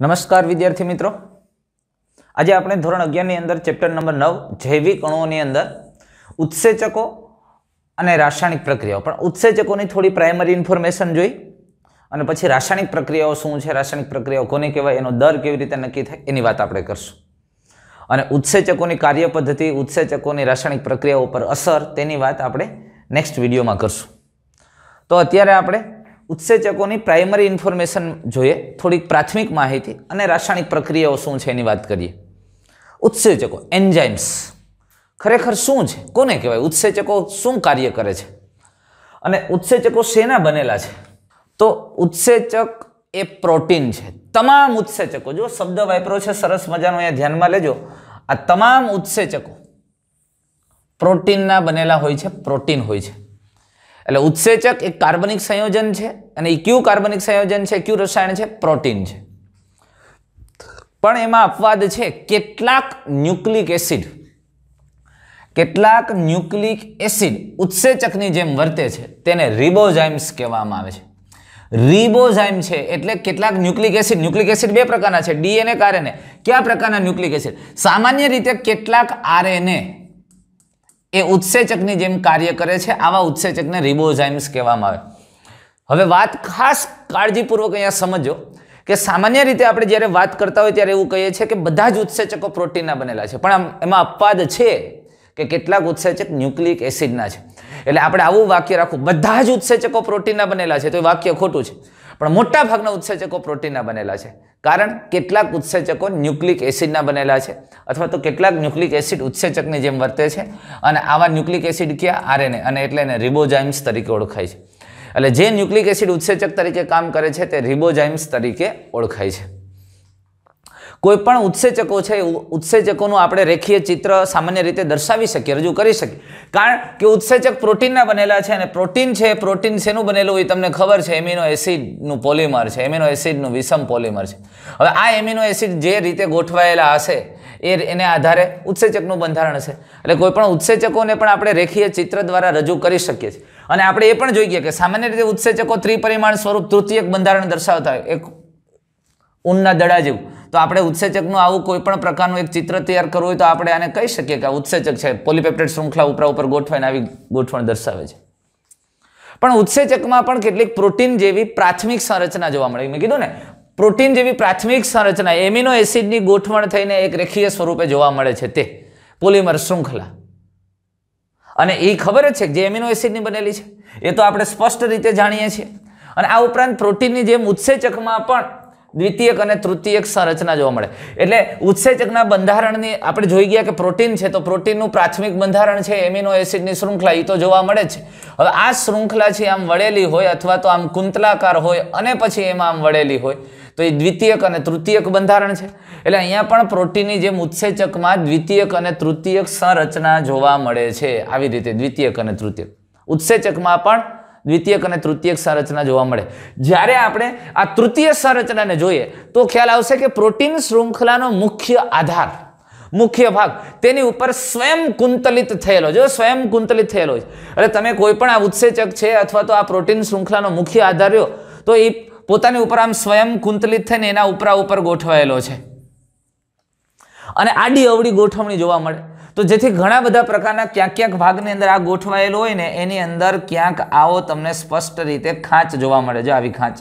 નમસ્કાર વિદ્યાર્થી મિત્રો આજે આપણે ધોરણ અગિયારની અંદર ચેપ્ટર નંબર નવ જૈવિક અણુઓની અંદર ઉત્સેચકો અને રાસાયણિક પ્રક્રિયાઓ પણ ઉત્સેચકોની થોડી પ્રાઇમરી ઇન્ફોર્મેશન જોઈ અને પછી રાસાયણિક પ્રક્રિયાઓ શું છે રાસાયણિક પ્રક્રિયાઓ કોને કહેવાય એનો દર કેવી રીતે નક્કી થાય એની વાત આપણે કરીશું અને ઉત્સેચકોની કાર્યપદ્ધતિ ઉત્સેચકોની રાસાયણિક પ્રક્રિયાઓ પર અસર તેની વાત આપણે નેક્સ્ટ વિડીયોમાં કરીશું તો અત્યારે આપણે ઉત્સેચકોની પ્રાઇમરી ઇન્ફોર્મેશન જોઈએ થોડીક પ્રાથમિક માહિતી અને રાસાયણિક પ્રક્રિયાઓ શું છે એની વાત કરીએ ઉત્સેચકો એન્જાઇમ્સ ખરેખર શું છે કોને કહેવાય ઉત્સેચકો શું કાર્ય કરે છે અને ઉત્સેચકો શેના બનેલા છે તો ઉત્સેચક એ પ્રોટીન છે તમામ ઉત્સેચકો જો શબ્દ વાપરો છે સરસ મજાનો અહીંયા ધ્યાનમાં લેજો આ તમામ ઉત્સેચકો પ્રોટીનના બનેલા હોય છે પ્રોટીન હોય છે એટલે ઉત્સેચક એક કાર્બનિક સંયોજન છે અને એ ક્યુ કાર્બનિક સંયોજન છે ક્યુ રસાયણ છે પ્રોટીન છે પણ એમાં અપવાદ છે કેટલાક ન્યુક્લિક એસિડ કેટલાક ન્યુક્લિક એસિડ ઉત્સેચકની જેમ વર્તે છે તેને રિબોઝાઇમ્સ કહેવામાં આવે છે રિબોઝાઇમ છે એટલે કેટલાક ન્યુક્લિક એસિડ ન્યુક્લિક એસિડ બે પ્રકારના છે ડીએનએ આરએનએ કયા પ્રકારના ન્યુક્લિક એસિડ સામાન્ય રીતે કેટલાક આરએનએ એ ઉત્સેચકની જેમ કાર્ય કરે છે આવા ઉત્સેચકને રિબોઝાઇમ્સ કહેવામાં આવે હવે વાત ખાસ કાળજીપૂર્વક અહીંયા સમજો કે સામાન્ય રીતે આપણે જ્યારે વાત કરતા હોય ત્યારે એવું કહીએ છીએ કે બધા જ ઉત્સેચકો પ્રોટીનના બનેલા છે પણ એમાં અપવાદ છે કે કેટલાક ઉત્સેચક ન્યુક્લિક એસિડના છે એટલે આપણે આવું વાક્ય રાખવું બધા જ ઉત્સેચકો પ્રોટીનના બનેલા છે તો એ વાક્ય ખોટું છે પણ મોટા ભાગના ઉત્સેચકો પ્રોટીનના બનેલા છે કારણ કેટલાક ઉત્સેચકો ન્યુક્લિક એસિડના બનેલા છે અથવા તો કેટલાક ન્યુક્લિક એસિડ ઉત્સેચકની જેમ વર્તે છે અને આવા ન્યુક્લિક એસિડ ક્યાં આરએનએ અને એટલે એને રિબોજાઇમ્સ તરીકે ઓળખાય છે એટલે જે ન્યુક્લિક એસિડ ઉત્સેચક તરીકે કામ કરે છે તે રિબોજાઇમ્સ તરીકે ઓળખાય છે કોઈપણ ઉત્સેચકો છે ઉત્સેચકોનું આપણે રેખીય ચિત્ર સામાન્ય રીતે દર્શાવી શકીએ રજૂ કરી શકીએ કારણ કે ઉત્સેચક પ્રોટીનના બનેલા છે અને પ્રોટીન છે પ્રોટીન શેનું બનેલું હોય તમને ખબર છે એમિનો એસિડનું પોલિમર છે એમિનો એસિડનું વિષમ પોલિમર છે હવે આ એમિનો એસિડ જે રીતે ગોઠવાયેલા હશે એ એને આધારે ઉત્સેચકનું બંધારણ હશે એટલે કોઈપણ ઉત્સેચકોને પણ આપણે રેખીય ચિત્ર દ્વારા રજૂ કરી શકીએ છીએ અને આપણે એ પણ જોઈએ કે સામાન્ય રીતે ઉત્સેચકો ત્રિપરિમાણ સ્વરૂપ તૃતીયક બંધારણ દર્શાવતા હોય એક ઊનના દડા જેવું તો આપણે ઉત્સેચકનું આવું કોઈ પણ પ્રકારનું એક ચિત્ર તૈયાર કરવું હોય તો આપણે આને કહી શકીએ કે ઉત્સેચક છે પોલીપેપ્ટેડ શૃંખલા ઉપરા ઉપર ગોઠવાઈને આવી ગોઠવણ દર્શાવે છે પણ ઉત્સેચકમાં પણ કેટલીક પ્રોટીન જેવી પ્રાથમિક સંરચના જોવા મળે મેં કીધું ને પ્રોટીન જેવી પ્રાથમિક સંરચના એમિનો એસિડની ગોઠવણ થઈને એક રેખીય સ્વરૂપે જોવા મળે છે તે પોલિમર શૃંખલા અને એ ખબર જ છે કે જે એમિનો એસિડની બનેલી છે એ તો આપણે સ્પષ્ટ રીતે જાણીએ છીએ અને આ ઉપરાંત પ્રોટીનની જેમ ઉત્સેચકમાં પણ દ્વિતીયક અને તૃતીયક સંરચના જોવા મળે એટલે ઉત્સેચકના બંધારણની આપણે જોઈ ગયા કે પ્રોટીન છે તો પ્રોટીનનું પ્રાથમિક બંધારણ છે એમિનો એસિડની શૃંખલા એ તો જોવા મળે છે હવે આ શૃંખલા છે આમ વળેલી હોય અથવા તો આમ કુંતલાકાર હોય અને પછી એમાં આમ વળેલી હોય તો એ દ્વિતીયક અને તૃતીયક બંધારણ છે એટલે અહીંયા પણ પ્રોટીનની જેમ ઉત્સેચકમાં દ્વિતીયક અને તૃતીયક સંરચના જોવા મળે છે આવી રીતે દ્વિતીયક અને તૃતીયક ઉત્સેચકમાં પણ દ્વિતીયક અને તૃતીયક સંરચના જોવા મળે જ્યારે આપણે આ તૃતીય સંરચનાને જોઈએ તો ખ્યાલ આવશે કે પ્રોટીન શૃંખલાનો મુખ્ય આધાર મુખ્ય ભાગ તેની ઉપર સ્વયં કુંતલિત થયેલો જો સ્વયં કુંતલિત થયેલો છે એટલે તમે કોઈ પણ આ ઉત્સેચક છે અથવા તો આ પ્રોટીન શૃંખલાનો મુખ્ય આધાર રહ્યો તો એ પોતાની ઉપર આમ સ્વયં કુંતલિત થઈને એના ઉપરા ઉપર ગોઠવાયેલો છે અને આડી અવળી ગોઠવણી જોવા મળે તો જેથી ઘણા બધા પ્રકારના ક્યાંક ક્યાંક ભાગની અંદર આ ગોઠવાયેલું હોય ને એની અંદર ક્યાંક આવો તમને સ્પષ્ટ રીતે ખાંચ જોવા મળે છે આવી ખાંચ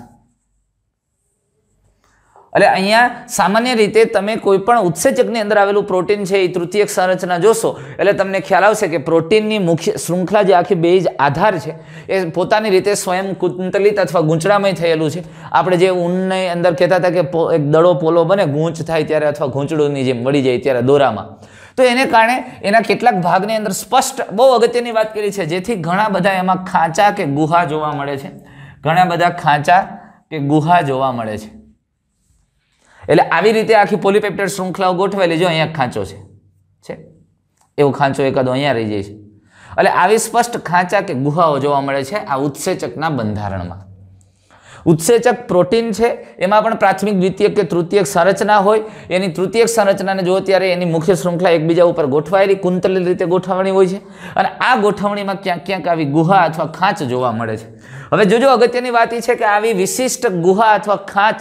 એટલે અહીંયા સામાન્ય રીતે તમે કોઈ પણ ઉત્સેચકની અંદર આવેલું પ્રોટીન છે એ તૃતીયક સંરચના જોશો એટલે તમને ખ્યાલ આવશે કે પ્રોટીનની મુખ્ય શૃંખલા જે આખી બેઝ આધાર છે એ પોતાની રીતે સ્વયં કુંતલિત અથવા ગૂંચળામય થયેલું છે આપણે જે ઊનની અંદર કહેતા હતા કે એક દડો પોલો બને ગૂંચ થાય ત્યારે અથવા ગૂંચળુંની જેમ મળી જાય ત્યારે દોરામાં તો એને કારણે એના કેટલાક ભાગની અંદર સ્પષ્ટ બહુ અગત્યની વાત કરી છે જેથી ઘણા બધા એમાં ખાંચા કે ગુહા જોવા મળે છે ઘણા બધા ખાંચા કે ગુહા જોવા મળે છે એટલે આવી રીતે આખી પોલીપેપ્ટાઈડ શૃંખલાઓ ગોઠવેલી જો અહીંયા ખાંચો છે છે એવો ખાંચો એકાદો અહીંયા રહી જાય છે એટલે આવી સ્પષ્ટ ખાંચા કે ગુહાઓ જોવા મળે છે આ ઉત્સેચકના બંધારણમાં ઉત્સેચક પ્રોટીન છે એમાં પણ પ્રાથમિક દ્વિતીયક કે તૃતીયક સંરચના હોય એની તૃતીયક સંરચનાને જુઓ ત્યારે એની મુખ્ય શૃંખલા એકબીજા ઉપર ગોઠવાયેલી કુંતલી રીતે ગોઠવણી હોય છે અને આ ગોઠવણીમાં ક્યાંક ક્યાંક આવી ગુહા અથવા ખાંચ જોવા મળે છે હવે જોજો અગત્યની વાત એ છે કે આવી વિશિષ્ટ ગુહા અથવા ખાંચ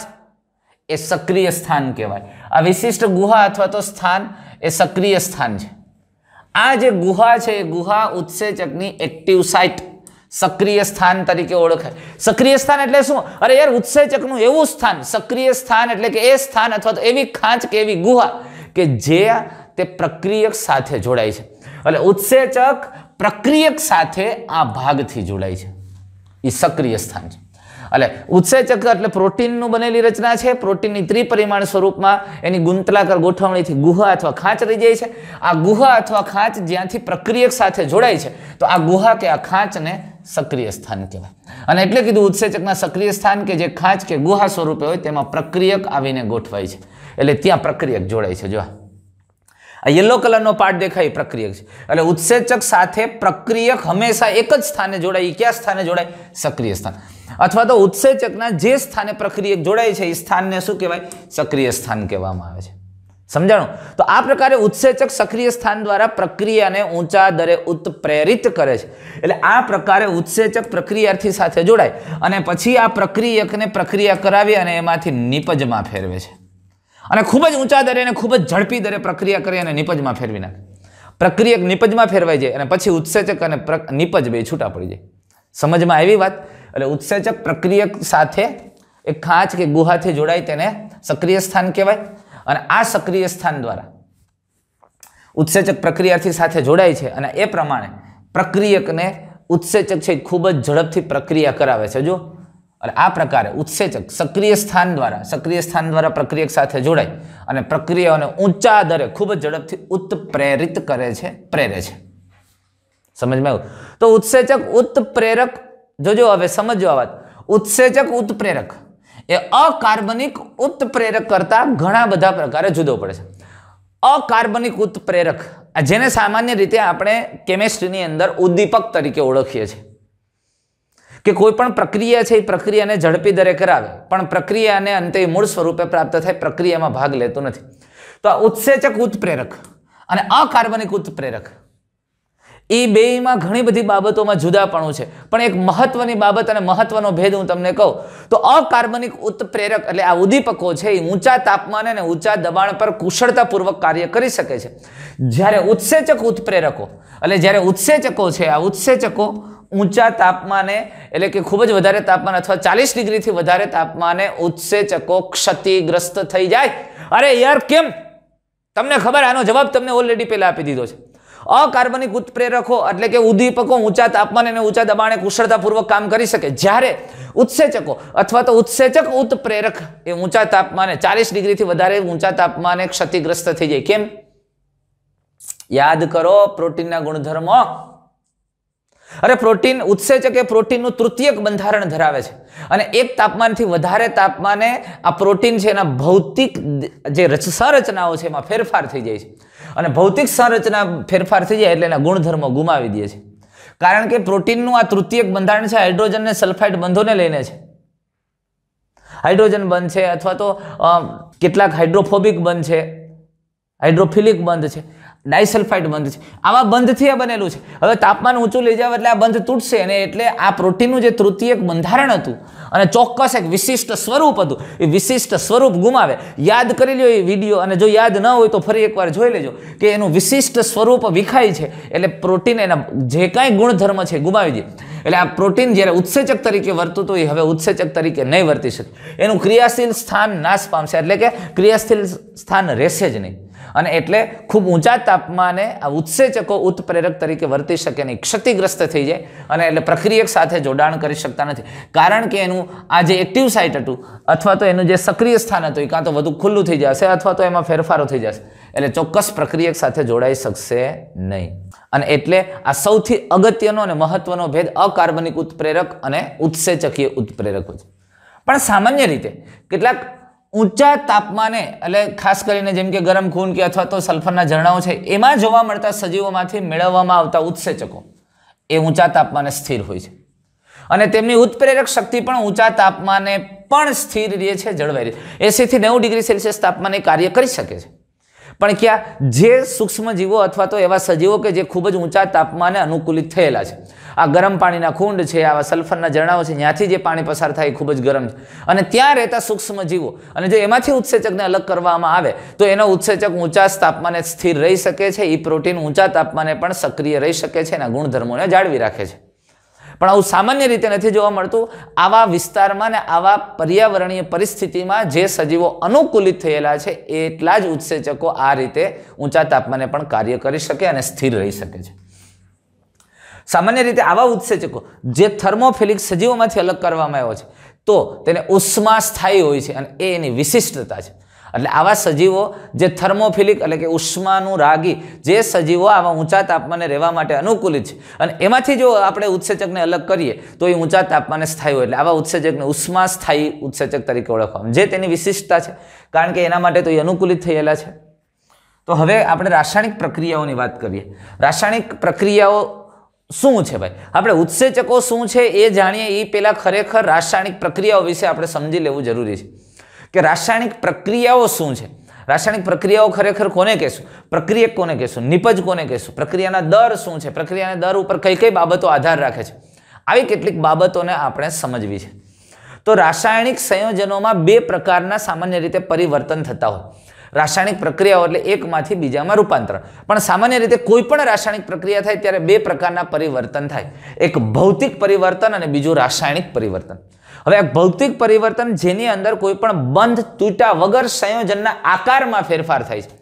એ સક્રિય સ્થાન કહેવાય આ વિશિષ્ટ ગુહા અથવા તો સ્થાન એ સક્રિય સ્થાન છે આ જે ગુહા છે એ ગુહા ઉત્સેચકની એક્ટિવ સાઇટ સક્રિય સ્થાન તરીકે ઓળખાય સક્રિય સ્થાન એટલે શું અરે યાર ઉત્સેચકનું એવું સ્થાન સક્રિય સ્થાન એટલે કે એ સ્થાન અથવા તો એવી ખાંચ કે એવી ગુહા કે જે તે પ્રક્રિયક સાથે જોડાય છે એટલે ઉત્સેચક પ્રક્રિયક સાથે આ ભાગથી જોડાય છે એ સક્રિય સ્થાન છે એટલે ઉત્સેચક એટલે પ્રોટીનનું બનેલી રચના છે પ્રોટીનની ત્રિપરિમાણ સ્વરૂપમાં એની ગુંતલાકર ગોઠવણીથી ગુહા અથવા ખાંચ રહી જાય છે આ ગુહા અથવા ખાંચ જ્યાંથી પ્રક્રિયક સાથે જોડાય છે તો આ ગુહા કે આ ખાંચને સક્રિય સ્થાન કહેવાય અને એટલે કીધું ઉત્સેચકના સક્રિય સ્થાન કે જે ખાંચ કે ગુહા સ્વરૂપે હોય તેમાં પ્રક્રિયક આવીને ગોઠવાય છે એટલે ત્યાં પ્રક્રિયક જોડાય છે જો આ યલો કલરનો પાર્ટ દેખાય પ્રક્રિયક છે એટલે ઉત્સેચક સાથે પ્રક્રિયક હંમેશા એક જ સ્થાને જોડાય એ કયા સ્થાને જોડાય સક્રિય સ્થાન અથવા તો ઉત્સેચકના જે સ્થાને પ્રક્રિયક જોડાય છે એ સ્થાનને શું કહેવાય સક્રિય સ્થાન કહેવામાં આવે છે સમજાણો તો આ પ્રકારે ઉત્સેચક સક્રિય સ્થાન દ્વારા પ્રક્રિયાને ઊંચા દરે ઉત્પ્રેરિત કરે છે એટલે આ પ્રકારે ઉત્સેચક પ્રક્રિયાથી સાથે જોડાય અને પછી આ પ્રક્રિયકને પ્રક્રિયા કરાવી અને એમાંથી નિપજમાં ફેરવે છે અને ખૂબ જ ઊંચા દરે અને ખૂબ જ ઝડપી દરે પ્રક્રિયા કરી અને નિપજમાં ફેરવી નાખે પ્રક્રિયક નિપજમાં ફેરવાઈ જાય અને પછી ઉત્સેચક અને નિપજ બે છૂટા પડી જાય સમજમાં આવી વાત એટલે ઉત્સેચક પ્રક્રિયક સાથે એક ખાંચ કે ગુહાથી જોડાય તેને સક્રિય સ્થાન કહેવાય અને આ સક્રિય સ્થાન દ્વારા ઉત્સેચક પ્રક્રિયાથી સાથે જોડાય છે અને એ પ્રમાણે પ્રક્રિયકને ઉત્સેચક છે ખૂબ જ ઝડપથી પ્રક્રિયા કરાવે છે જો અને આ પ્રકારે ઉત્સેચક સક્રિય સ્થાન દ્વારા સક્રિય સ્થાન દ્વારા પ્રક્રિયક સાથે જોડાય અને પ્રક્રિયાઓને ઊંચા દરે ખૂબ જ ઝડપથી ઉત્પ્રેરિત કરે છે પ્રેરે છે સમજમાં આવ્યું તો ઉત્સેચક ઉત્પ્રેરક જોજો હવે સમજો આ વાત ઉત્સેચક ઉત્પ્રેરક એ અકાર્બનિક ઉત્પ્રેરક કરતા ઘણા બધા પ્રકારે જુદો પડે છે અકાર્બનિક ઉત્પ્રેરક જેને સામાન્ય રીતે આપણે કેમેસ્ટ્રીની અંદર ઉદ્દીપક તરીકે ઓળખીએ છીએ કે કોઈ પણ પ્રક્રિયા છે એ પ્રક્રિયાને ઝડપી દરે કરાવે પણ પ્રક્રિયાને અંતે મૂળ સ્વરૂપે પ્રાપ્ત થાય પ્રક્રિયામાં ભાગ લેતો નથી તો આ ઉત્સેચક ઉત્પ્રેરક અને અકાર્બનિક ઉત્પ્રેરક એ બેયમાં ઘણી બધી બાબતોમાં જુદાપણું છે પણ એક મહત્વની બાબત અને મહત્વનો ભેદ હું તમને કહું તો અકાર્બનિક ઉત્પ્રેરક એટલે આ ઉદ્દીપકો છે એ ઊંચા તાપમાન અને ઊંચા દબાણ પર કુશળતાપૂર્વક કાર્ય કરી શકે છે જ્યારે ઉત્સેચક ઉત્પ્રેરકો એટલે જ્યારે ઉત્સેચકો છે આ ઉત્સેચકો ઊંચા તાપમાને એટલે કે ખૂબ જ વધારે તાપમાન અથવા ચાલીસ ડિગ્રીથી વધારે તાપમાને ઉત્સેચકો ક્ષતિગ્રસ્ત થઈ જાય અરે યાર કેમ તમને ખબર આનો જવાબ તમને ઓલરેડી પહેલાં આપી દીધો છે અકાર્બનિક ઉત્પ્રેરકો એટલે કે ઉદ્દીપકો ઊંચા તાપમાન અને ઊંચા દબાણે કુશળતાપૂર્વક કામ કરી શકે જ્યારે ઉત્સેચકો અથવા તો ઉત્સેચક ઉત્પ્રેરક એ ઊંચા તાપમાને ચાલીસ ડિગ્રીથી વધારે ઊંચા તાપમાને ક્ષતિગ્રસ્ત થઈ જાય કેમ યાદ કરો પ્રોટીનના ગુણધર્મો અરે પ્રોટીન ઉત્સેચક એ પ્રોટીનનું તૃતીયક બંધારણ ધરાવે છે અને એક તાપમાનથી વધારે તાપમાને આ પ્રોટીન છે એના ભૌતિક જે સંરચનાઓ છે એમાં ફેરફાર થઈ જાય છે અને ભૌતિક સંરચના ફેરફાર થઈ જાય એટલે એના ગુણધર્મો ગુમાવી દે છે કારણ કે પ્રોટીનનું આ તૃતીયક બંધારણ છે હાઇડ્રોજન ને સલ્ફાઇડ બંધોને લઈને છે હાઇડ્રોજન બંધ છે અથવા તો કેટલાક હાઇડ્રોફોબિક બંધ છે હાઇડ્રોફિલિક બંધ છે ડાયસલ્ફાઇડ બંધ છે આવા બંધથી આ બનેલું છે હવે તાપમાન ઊંચું લઈ જાવ એટલે આ બંધ તૂટશે અને એટલે આ પ્રોટીનનું જે તૃતીયક બંધારણ હતું અને ચોક્કસ એક વિશિષ્ટ સ્વરૂપ હતું એ વિશિષ્ટ સ્વરૂપ ગુમાવે યાદ કરી લ્યો એ વિડીયો અને જો યાદ ન હોય તો ફરી એકવાર જોઈ લેજો કે એનું વિશિષ્ટ સ્વરૂપ વિખાય છે એટલે પ્રોટીન એના જે કાંઈ ગુણધર્મ છે ગુમાવી દે એટલે આ પ્રોટીન જ્યારે ઉત્સેચક તરીકે વર્તું હતું એ હવે ઉત્સેચક તરીકે નહીં વર્તી શકે એનું ક્રિયાશીલ સ્થાન નાશ પામશે એટલે કે ક્રિયાશીલ સ્થાન રહેશે જ નહીં અને એટલે ખૂબ ઊંચા તાપમાને આ ઉત્સેચકો ઉત્પ્રેરક તરીકે વર્તી શકે નહીં ક્ષતિગ્રસ્ત થઈ જાય અને એટલે પ્રક્રિયક સાથે જોડાણ કરી શકતા નથી કારણ કે એનું આ જે એક્ટિવ સાઇટ હતું અથવા તો એનું જે સક્રિય સ્થાન હતું એ કાં તો વધુ ખુલ્લું થઈ જશે અથવા તો એમાં ફેરફારો થઈ જશે એટલે ચોક્કસ પ્રક્રિયક સાથે જોડાઈ શકશે નહીં અને એટલે આ સૌથી અગત્યનો અને મહત્વનો ભેદ અકાર્બનિક ઉત્પ્રેરક અને ઉત્સેચકીય ઉત્પ્રેરક છે પણ સામાન્ય રીતે કેટલાક ઊંચા તાપમાને એટલે ખાસ કરીને જેમ કે ગરમ ખૂન કે અથવા તો સલ્ફરના ઝરણાઓ છે એમાં જોવા મળતા સજીવોમાંથી મેળવવામાં આવતા ઉત્સેચકો એ ઊંચા તાપમાને સ્થિર હોય છે અને તેમની ઉત્પ્રેરક શક્તિ પણ ઊંચા તાપમાને પણ સ્થિર રહે છે જળવાઈ રહે એસીથી નેવું ડિગ્રી સેલ્સિયસ તાપમાને કાર્ય કરી શકે છે પણ ક્યાં જે સૂક્ષ્મ જીવો અથવા તો એવા સજીવો કે જે ખૂબ જ ઊંચા તાપમાને અનુકૂલિત થયેલા છે આ ગરમ પાણીના ખૂંડ છે આવા સલ્ફરના ઝરણાઓ છે ત્યાંથી જે પાણી પસાર થાય ખૂબ જ ગરમ છે અને ત્યાં રહેતા સૂક્ષ્મ જીવો અને જો એમાંથી ઉત્સેચકને અલગ કરવામાં આવે તો એનો ઉત્સેચક ઊંચા તાપમાને સ્થિર રહી શકે છે એ પ્રોટીન ઊંચા તાપમાને પણ સક્રિય રહી શકે છે એના ગુણધર્મોને જાળવી રાખે છે પણ આવું સામાન્ય રીતે નથી જોવા મળતું આવા વિસ્તારમાં ને આવા પર્યાવરણીય પરિસ્થિતિમાં જે સજીવો અનુકૂલિત થયેલા છે એટલા જ ઉત્સેચકો આ રીતે ઊંચા તાપમાને પણ કાર્ય કરી શકે અને સ્થિર રહી શકે છે સામાન્ય રીતે આવા ઉત્સેચકો જે થર્મોફિલિક સજીવોમાંથી અલગ કરવામાં આવ્યો છે તો તેને ઉષ્મા સ્થાયી હોય છે અને એ એની વિશિષ્ટતા છે એટલે આવા સજીવો જે થર્મોફિલિક એટલે કે ઉષ્માનું રાગી જે સજીવો આવા ઊંચા તાપમાને રહેવા માટે અનુકૂલિત છે અને એમાંથી જો આપણે ઉત્સેચકને અલગ કરીએ તો એ ઊંચા તાપમાને સ્થાયી હોય એટલે આવા ઉત્સેચકને ઉષ્મા સ્થાયી ઉત્સેચક તરીકે ઓળખવામાં જે તેની વિશિષ્ટતા છે કારણ કે એના માટે તો એ અનુકૂલિત થયેલા છે તો હવે આપણે રાસાયણિક પ્રક્રિયાઓની વાત કરીએ રાસાયણિક પ્રક્રિયાઓ શું છે ભાઈ આપણે ઉત્સેચકો શું છે એ જાણીએ એ પહેલાં ખરેખર રાસાયણિક પ્રક્રિયાઓ વિશે આપણે સમજી લેવું જરૂરી છે કે રાસાયણિક પ્રક્રિયાઓ શું છે રાસાયણિક પ્રક્રિયાઓ ખરેખર કોને કહેશું પ્રક્રિયક કોને કહેશું નિપજ કોને કહેશું પ્રક્રિયાના દર શું છે પ્રક્રિયાના દર ઉપર કઈ કઈ બાબતો આધાર રાખે છે આવી કેટલીક બાબતોને આપણે સમજવી છે તો રાસાયણિક સંયોજનોમાં બે પ્રકારના સામાન્ય રીતે પરિવર્તન થતા હોય રાસાયણિક પ્રક્રિયાઓ એટલે એકમાંથી બીજામાં રૂપાંતરણ પણ સામાન્ય રીતે કોઈ પણ રાસાયણિક પ્રક્રિયા થાય ત્યારે બે પ્રકારના પરિવર્તન થાય એક ભૌતિક પરિવર્તન અને બીજું રાસાયણિક પરિવર્તન હવે આ ભૌતિક પરિવર્તન જેની અંદર કોઈ પણ બંધ તૂટા વગર સંયોજનના આકારમાં ફેરફાર થાય છે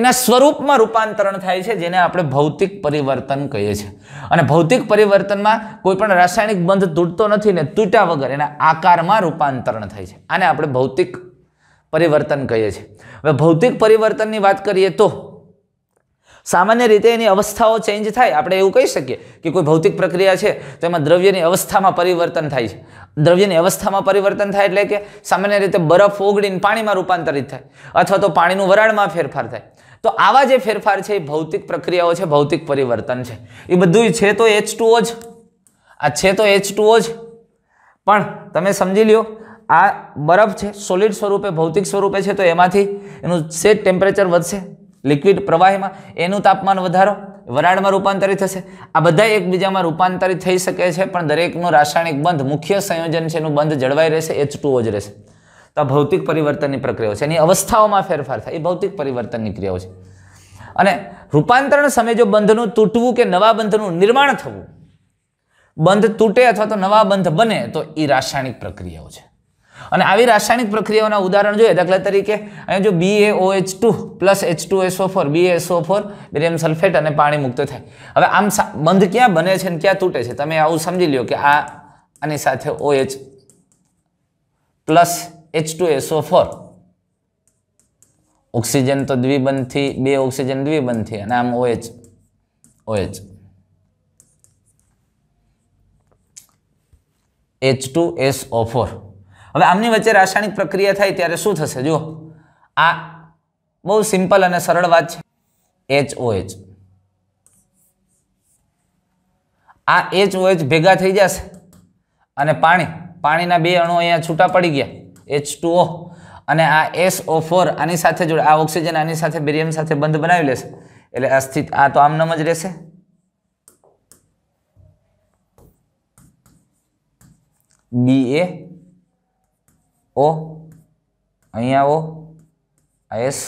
એના સ્વરૂપમાં રૂપાંતરણ થાય છે જેને આપણે ભૌતિક પરિવર્તન કહીએ છીએ અને ભૌતિક પરિવર્તનમાં કોઈ પણ રાસાયણિક બંધ તૂટતો નથી ને તૂટ્યા વગર એના આકારમાં રૂપાંતરણ થાય છે આને આપણે ભૌતિક પરિવર્તન કહીએ છીએ હવે ભૌતિક પરિવર્તનની વાત કરીએ તો સામાન્ય રીતે એની અવસ્થાઓ ચેન્જ થાય આપણે એવું કહી શકીએ કે કોઈ ભૌતિક પ્રક્રિયા છે તો એમાં દ્રવ્યની અવસ્થામાં પરિવર્તન થાય છે દ્રવ્યની અવસ્થામાં પરિવર્તન થાય એટલે કે સામાન્ય રીતે બરફ ઓગળીને પાણીમાં રૂપાંતરિત થાય અથવા તો પાણીનું વરાળમાં ફેરફાર થાય તો આવા જે ફેરફાર છે એ ભૌતિક પ્રક્રિયાઓ છે ભૌતિક પરિવર્તન છે એ બધું છે તો એચ જ આ છે તો એચ જ પણ તમે સમજી લ્યો આ બરફ છે સોલિડ સ્વરૂપે ભૌતિક સ્વરૂપે છે તો એમાંથી એનું સેજ ટેમ્પરેચર વધશે લિક્વિડ પ્રવાહીમાં એનું તાપમાન વધારો વરાળમાં રૂપાંતરિત થશે આ બધા એકબીજામાં રૂપાંતરિત થઈ શકે છે પણ દરેકનું રાસાયણિક બંધ મુખ્ય સંયોજન છે એનું બંધ જળવાઈ રહેશે એચ ટુઓ જ રહેશે તો આ ભૌતિક પરિવર્તનની પ્રક્રિયાઓ છે એની અવસ્થાઓમાં ફેરફાર થાય એ ભૌતિક પરિવર્તનની ક્રિયાઓ છે અને રૂપાંતરણ સમયે જો બંધનું તૂટવું કે નવા બંધનું નિર્માણ થવું બંધ તૂટે અથવા તો નવા બંધ બને તો એ રાસાયણિક પ્રક્રિયાઓ છે અને આવી રાસાયણિક પ્રક્રિયાઓના ઉદાહરણ જોઈએ દાખલા તરીકે અહીંયા જો B A O two plus H two SO four B SO four barium sulphate અને પાણી મુક્ત થાય હવે આમ બંધ ક્યાં બને છે અને ક્યાં તૂટે છે તમે આવું સમજી લ્યો કે આ આની સાથે OH plus H two SO four oxygen તો દ્વિબંધથી બે ઓક્સિજન દ્વિબંધથી અને આમ OH OH H two S O four હવે આમની વચ્ચે રાસાયણિક પ્રક્રિયા થાય ત્યારે શું થશે જુઓ આ બહુ સિમ્પલ અને સરળ વાત છે એચઓએચ આ એચ ઓએચ ભેગા થઈ જશે અને પાણી પાણીના બે અણુ અહીંયા છૂટા પડી ગયા એચ અને આ એસ ઓ ફોર આની સાથે જોડે આ ઓક્સિજન આની સાથે બેરિયમ સાથે બંધ બનાવી લેશે એટલે અસ્થિત આ તો આમનામ જ રહેશે બી એ ઓ અહીંયા આવો S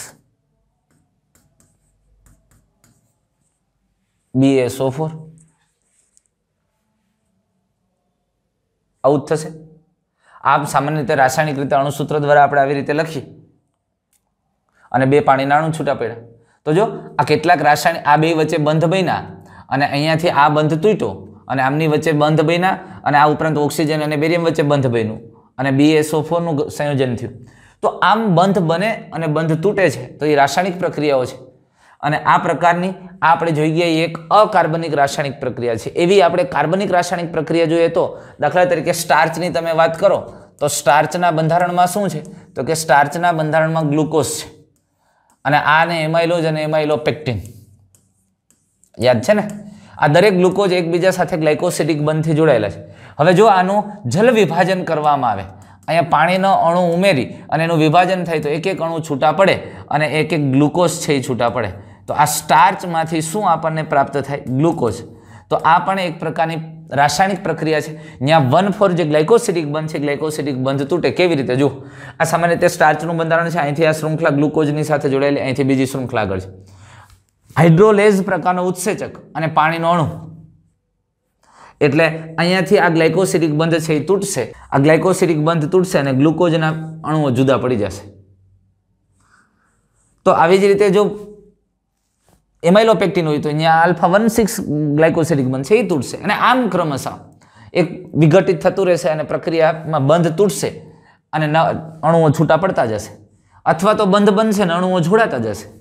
B S O four આવું જ થશે આમ સામાન્ય રીતે રાસાયણિક રીતે અણુસૂત્ર દ્વારા આપણે આવી રીતે લખી અને બે પાણીના અણુ છૂટા પડ્યા તો જો આ કેટલાક રાસાયણિક આ બે વચ્ચે બંધ બન્યા અને અહીંયાથી આ બંધ તૂટ્યો અને આમની વચ્ચે બંધ બન્યા અને આ ઉપરાંત ઓક્સિજન અને બેરિયમ વચ્ચે બંધ બન્યું અને બીએસઓ ફોરનું સંયોજન થયું તો આમ બંધ બને અને બંધ તૂટે છે તો એ રાસાયણિક પ્રક્રિયાઓ છે અને આ પ્રકારની આપણે જોઈ ગયા એક અકાર્બનિક રાસાયણિક પ્રક્રિયા છે એવી આપણે કાર્બનિક રાસાયણિક પ્રક્રિયા જોઈએ તો દાખલા તરીકે સ્ટાર્ચની તમે વાત કરો તો સ્ટાર્ચના બંધારણમાં શું છે તો કે સ્ટાર્ચના બંધારણમાં ગ્લુકોઝ છે અને આને એમાઇલોજ અને એમાઇલો પેક્ટિન યાદ છે ને આ દરેક ગ્લુકોઝ એકબીજા સાથે ગ્લાયકોસિડિક બંધથી જોડાયેલા છે હવે જો આનું જલ વિભાજન કરવામાં આવે અહીંયા પાણીનો અણુ ઉમેરી અને એનું વિભાજન થાય તો એક એક અણુ છૂટા પડે અને એક એક ગ્લુકોઝ છે એ છૂટા પડે તો આ સ્ટાર્ચમાંથી શું આપણને પ્રાપ્ત થાય ગ્લુકોઝ તો આ પણ એક પ્રકારની રાસાયણિક પ્રક્રિયા છે જ્યાં વન ફોર જે ગ્લાયકોસિડિક બંધ છે ગ્લાયકોસિડિક બંધ તૂટે કેવી રીતે જુઓ આ સામાન્ય રીતે સ્ટાર્ચનું બંધારણ છે અહીંથી આ શૃંખલા ગ્લુકોઝની સાથે જોડાયેલી અહીંથી બીજી શૃંખલા આગળ છે હાઇડ્રોલેઝ પ્રકારનો ઉત્સેચક અને પાણીનો અણુ એટલે અહીંયાથી આ ગ્લાયકોસિરિક બંધ છે એ તૂટશે આ ગ્લાયકોસિરિક બંધ તૂટશે અને ગ્લુકોઝના અણુઓ જુદા પડી જશે તો આવી જ રીતે જો એમાઇલોપેક્ટિન હોય તો અહીંયા આલ્ફા વન સિક્સ ગ્લાયકોસિરિક બંધ છે એ તૂટશે અને આમ ક્રમશઃ એક વિઘટિત થતું રહેશે અને પ્રક્રિયામાં બંધ તૂટશે અને અણુઓ છૂટા પડતા જશે અથવા તો બંધ બનશે અને અણુઓ જોડાતા જશે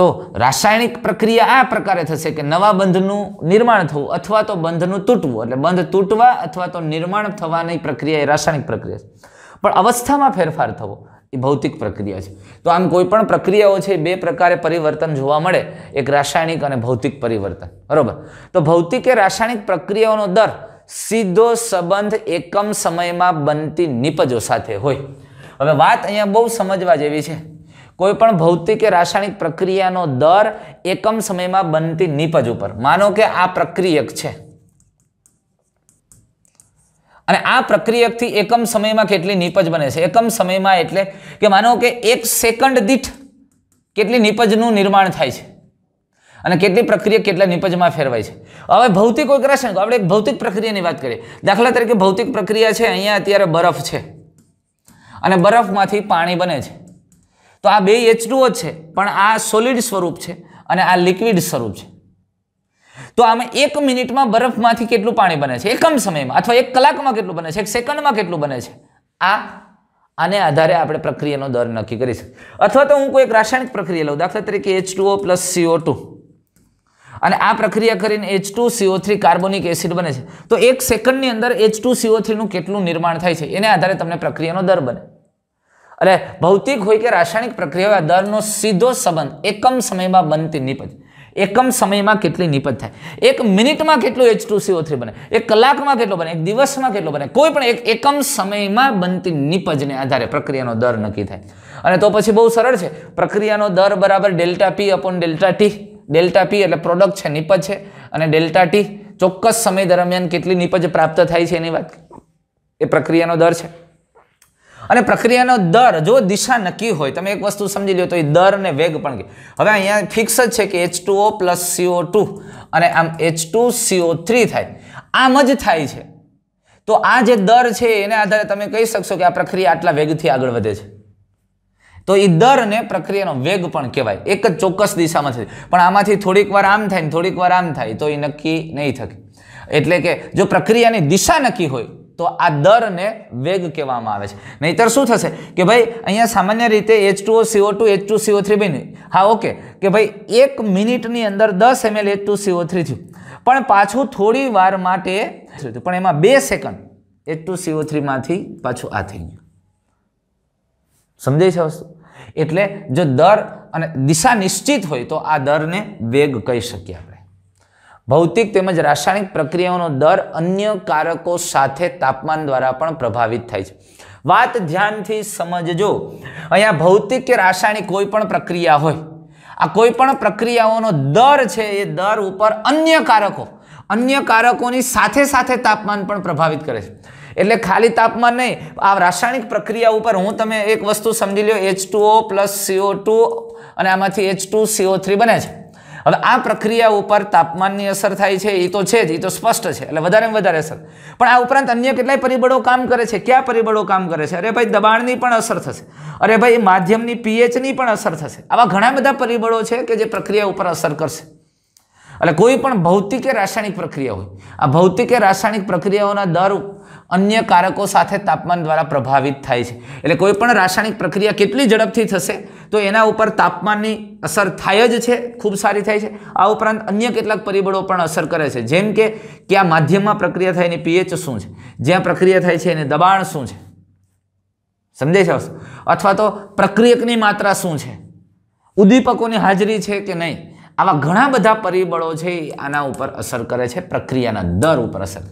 તો રાસાયણિક પ્રક્રિયા આ પ્રકારે થશે કે નવા બંધનું નિર્માણ થવું અથવા તો બંધનું તૂટવું એટલે બંધ તૂટવા અથવા તો નિર્માણ થવાની પ્રક્રિયા એ રાસાયણિક પ્રક્રિયા છે પણ અવસ્થામાં ફેરફાર થવો એ ભૌતિક પ્રક્રિયા છે તો આમ કોઈ પણ પ્રક્રિયાઓ છે બે પ્રકારે પરિવર્તન જોવા મળે એક રાસાયણિક અને ભૌતિક પરિવર્તન બરાબર તો ભૌતિક એ રાસાયણિક પ્રક્રિયાઓનો દર સીધો સંબંધ એકમ સમયમાં બનતી નિપજો સાથે હોય હવે વાત અહીંયા બહુ સમજવા જેવી છે કોઈપણ ભૌતિક કે રાસાયણિક પ્રક્રિયાનો દર એકમ સમયમાં બનતી નીપજ ઉપર માનો કે આ પ્રક્રિયક છે અને આ પ્રક્રિયકથી એકમ સમયમાં કેટલી નીપજ બને છે એકમ સમયમાં એટલે કે માનો કે એક સેકન્ડ દીઠ કેટલી નીપજનું નિર્માણ થાય છે અને કેટલી પ્રક્રિયા કેટલા નિપજમાં ફેરવાય છે હવે ભૌતિક કોઈક રાસાયણિક આપણે એક ભૌતિક પ્રક્રિયાની વાત કરીએ દાખલા તરીકે ભૌતિક પ્રક્રિયા છે અહીંયા અત્યારે બરફ છે અને બરફમાંથી પાણી બને છે તો આ બે એચ ટુઓ છે પણ આ સોલિડ સ્વરૂપ છે અને આ લિક્વિડ સ્વરૂપ છે તો આમાં એક મિનિટમાં બરફમાંથી કેટલું પાણી બને છે એકમ સમયમાં અથવા એક કલાકમાં કેટલું બને છે એક સેકન્ડમાં કેટલું બને છે આ આને આધારે આપણે પ્રક્રિયાનો દર નક્કી કરીશું અથવા તો હું કોઈ એક રાસાયણિક પ્રક્રિયા લઉં દાખલા તરીકે H two O plus CO two અને આ પ્રક્રિયા કરીને H two CO three carbonic acid બને છે તો એક સેકન્ડની અંદર એચ ટુ સીઓ થ્રીનું કેટલું નિર્માણ થાય છે એને આધારે તમને પ્રક્રિયાનો દર બને એટલે ભૌતિક હોય કે રાસાયણિક પ્રક્રિયા દરનો સીધો સંબંધ એકમ સમયમાં બનતી નિપજ એકમ સમયમાં કેટલી નિપજ થાય એક મિનિટમાં કેટલું એચ ટુ સીઓ થ્રી બને એક કલાકમાં કેટલો બને એક દિવસમાં કેટલો બને કોઈ પણ એક એકમ સમયમાં બનતી નિપજને આધારે પ્રક્રિયાનો દર નક્કી થાય અને તો પછી બહુ સરળ છે પ્રક્રિયાનો દર બરાબર delta P upon delta T delta P એટલે પ્રોડક્ટ છે નિપજ છે અને ડેલ્ટા ટી ચોક્કસ સમય દરમિયાન કેટલી નિપજ પ્રાપ્ત થાય છે એની વાત એ પ્રક્રિયાનો દર છે અને પ્રક્રિયાનો દર જો દિશા નક્કી હોય તમે એક વસ્તુ સમજી લો તો એ દર અને વેગ પણ કે હવે અહીંયા ફિક્સ જ છે કે H two O plus CO two અને આમ એચ ટુ સીઓ થ્રી થાય આમ જ થાય છે તો આ જે દર છે એના આધારે તમે કહી શકશો કે આ પ્રક્રિયા આટલા વેગથી આગળ વધે છે તો એ દર ને પ્રક્રિયાનો વેગ પણ કહેવાય એક જ ચોક્કસ દિશામાં થાય પણ આમાંથી થોડીક વાર આમ થાય ને થોડીક વાર આમ થાય તો એ નક્કી નહીં થકે એટલે કે જો પ્રક્રિયાની દિશા નક્કી હોય તો આ દરને વેગ કહેવામાં આવે છે નહીંતર શું થશે કે ભાઈ અહીંયા સામાન્ય રીતે H two CO two H two CO three બની હા ઓકે કે ભાઈ એક મિનિટની અંદર દસ ML H two CO three થયું પણ પાછું થોડી વાર માટે પણ એમાં બે સેકન્ડ એચ ટુ સીઓ થ્રીમાંથી પાછું આ થઈ ગયું સમજાય છે વસ્તુ એટલે જો દર અને દિશા નિશ્ચિત હોય તો આ દરને વેગ કહી શકીએ આપણે ભૌતિક તેમજ રાસાયણિક પ્રક્રિયાઓનો દર અન્ય કારકો સાથે તાપમાન દ્વારા પણ પ્રભાવિત થાય છે વાત ધ્યાનથી સમજજો અહીંયા ભૌતિક કે રાસાયણિક કોઈ પણ પ્રક્રિયા હોય આ કોઈ પણ પ્રક્રિયાઓનો દર છે એ દર ઉપર અન્ય કારકો અન્ય કારકોની સાથે સાથે તાપમાન પણ પ્રભાવિત કરે છે એટલે ખાલી તાપમાન નહીં આ રાસાયણિક પ્રક્રિયા ઉપર હું તમે એક વસ્તુ સમજી લો H two O plus CO two અને આમાંથી એચ ટુ સીઓ થ્રી બને છે હવે આ પ્રક્રિયા ઉપર તાપમાનની અસર થાય છે એ તો છે જ એ તો સ્પષ્ટ છે એટલે વધારેમાં વધારે અસર પણ આ ઉપરાંત અન્ય કેટલાય પરિબળો કામ કરે છે કયા પરિબળો કામ કરે છે અરે ભાઈ દબાણની પણ અસર થશે અરે ભાઈ માધ્યમની પીએચની પણ અસર થશે આવા ઘણા બધા પરિબળો છે કે જે પ્રક્રિયા ઉપર અસર કરશે એટલે કોઈ પણ ભૌતિક કે રાસાયણિક પ્રક્રિયા હોય આ ભૌતિક કે રાસાયણિક પ્રક્રિયાઓના દર અન્ય કારકો સાથે તાપમાન દ્વારા પ્રભાવિત થાય છે એટલે કોઈ પણ રાસાયણિક પ્રક્રિયા કેટલી ઝડપથી થશે તો એના ઉપર તાપમાનની અસર થાય જ છે ખૂબ સારી થાય છે આ ઉપરાંત અન્ય કેટલાક પરિબળો પણ અસર કરે છે જેમ કે કયા માધ્યમમાં પ્રક્રિયા થાય એની પીએચ શું છે જ્યાં પ્રક્રિયા થાય છે એને દબાણ શું છે સમજાય છે અથવા તો પ્રક્રિયકની માત્રા શું છે ઉદ્દીપકોની હાજરી છે કે નહીં આવા ઘણા બધા પરિબળો છે આના ઉપર અસર કરે છે પ્રક્રિયાના દર ઉપર અસર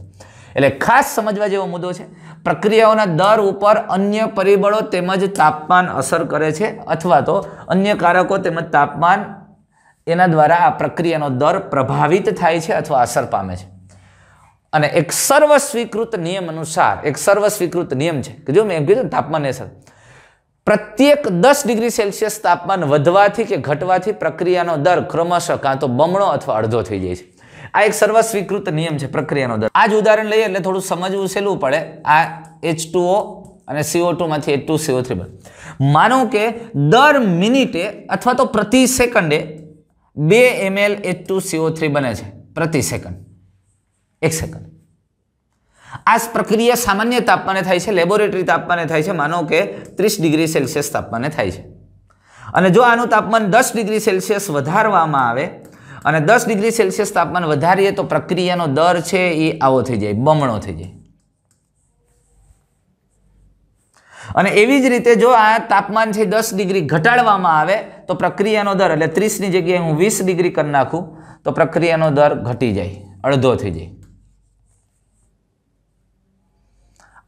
એટલે ખાસ સમજવા જેવો મુદ્દો છે પ્રક્રિયાઓના દર ઉપર અન્ય પરિબળો તેમજ તાપમાન અસર કરે છે અથવા તો અન્ય કારકો તેમજ તાપમાન એના દ્વારા આ પ્રક્રિયાનો દર પ્રભાવિત થાય છે અથવા અસર પામે છે અને એક સર્વસ્વીકૃત નિયમ અનુસાર એક સર્વસ્વીકૃત નિયમ છે કે જો મેં એમ કીધું તાપમાન અસર પ્રત્યેક દસ ડિગ્રી સેલ્સિયસ તાપમાન વધવાથી કે ઘટવાથી પ્રક્રિયાનો દર ક્રમશઃ કાં તો બમણો અથવા અડધો થઈ જાય છે આ એક સર્વસ્વીકૃત નિયમ છે પ્રક્રિયાનો દર આ જ ઉદાહરણ લઈએ એટલે થોડું સમજવું સહેલું પડે આ એચ અને સીઓ ટુમાંથી એચ ટુ સીઓ થ્રી બને માનો કે દર મિનિટે અથવા તો પ્રતિ સેકન્ડે બે ML H two CO three બને છે પ્રતિ સેકન્ડ એક સેકન્ડ આ પ્રક્રિયા સામાન્ય તાપમાને થાય છે લેબોરેટરી તાપમાને થાય છે માનો કે ત્રીસ ડિગ્રી સેલ્સિયસ તાપમાને થાય છે અને જો આનું તાપમાન દસ ડિગ્રી સેલ્સિયસ વધારવામાં આવે અને દસ ડિગ્રી સેલ્સિયસ તાપમાન વધારીએ તો પ્રક્રિયાનો દર છે એ આવો થઈ જાય બમણો થઈ જાય અને એવી જ રીતે જો આ તાપમાન છે દસ ડિગ્રી ઘટાડવામાં આવે તો પ્રક્રિયાનો દર એટલે ત્રીસની જગ્યાએ હું વીસ ડિગ્રી કરી નાખું તો પ્રક્રિયાનો દર ઘટી જાય અડધો થઈ જાય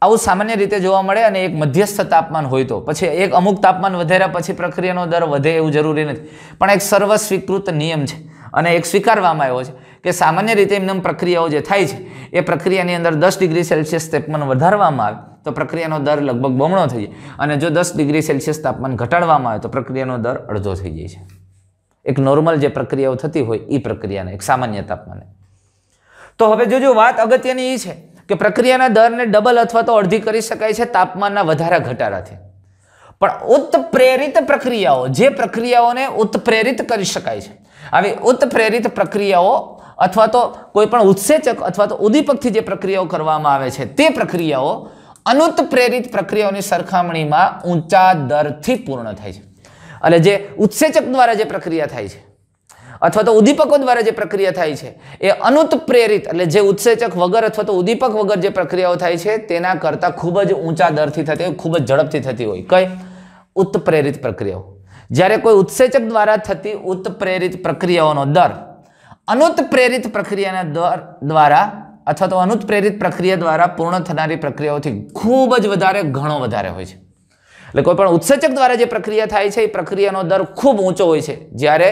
આવું સામાન્ય રીતે જોવા મળે અને એક મધ્યસ્થ તાપમાન હોય તો પછી એક અમુક તાપમાન વધાર્યા પછી પ્રક્રિયાનો દર વધે એવું જરૂરી નથી પણ એક સર્વસ્વીકૃત નિયમ છે અને એક સ્વીકારવામાં આવ્યો છે કે સામાન્ય રીતે એમને પ્રક્રિયાઓ જે થાય છે એ પ્રક્રિયાની અંદર દસ ડિગ્રી સેલ્સિયસ તાપમાન વધારવામાં આવે તો પ્રક્રિયાનો દર લગભગ બમણો થઈ જાય અને જો દસ ડિગ્રી સેલ્સિયસ તાપમાન ઘટાડવામાં આવે તો પ્રક્રિયાનો દર અડધો થઈ જાય છે એક નોર્મલ જે પ્રક્રિયાઓ થતી હોય એ પ્રક્રિયાને એક સામાન્ય તાપમાને તો હવે જોજો વાત અગત્યની એ છે કે પ્રક્રિયાના દરને ડબલ અથવા તો અડધી કરી શકાય છે તાપમાનના વધારા ઘટાડાથી પણ ઉત્પ્રેરિત પ્રક્રિયાઓ જે પ્રક્રિયાઓને ઉત્પ્રેરિત કરી શકાય છે આવી ઉત્પ્રેરિત પ્રક્રિયાઓ અથવા તો કોઈ પણ ઉત્સેચક અથવા તો ઉદ્દીપકથી જે પ્રક્રિયાઓ કરવામાં આવે છે તે પ્રક્રિયાઓ અનુત્પ્રેરિત પ્રક્રિયાઓની સરખામણીમાં ઊંચા દરથી પૂર્ણ થાય છે એટલે જે ઉત્સેચક દ્વારા જે પ્રક્રિયા થાય છે અથવા તો ઉદ્દીપકો દ્વારા જે પ્રક્રિયા થાય છે એ અનુત્પ્રેરિત એટલે જે ઉત્સેચક વગર અથવા તો ઉદ્દીપક વગર જે પ્રક્રિયાઓ થાય છે તેના કરતાં ખૂબ જ ઊંચા દરથી થતી હોય ખૂબ જ ઝડપથી થતી હોય કઈ ઉત્પ્રેરિત પ્રક્રિયાઓ જ્યારે કોઈ ઉત્સેચક દ્વારા થતી ઉત્પ્રેરિત પ્રક્રિયાઓનો દર અનુત્પ્રેરિત પ્રક્રિયાના દર દ્વારા અથવા તો અનુત્પ્રેરિત પ્રક્રિયા દ્વારા પૂર્ણ થનારી પ્રક્રિયાઓથી ખૂબ જ વધારે ઘણો વધારે હોય છે એટલે કોઈ પણ ઉત્સેચક દ્વારા જે પ્રક્રિયા થાય છે એ પ્રક્રિયાનો દર ખૂબ ઊંચો હોય છે જ્યારે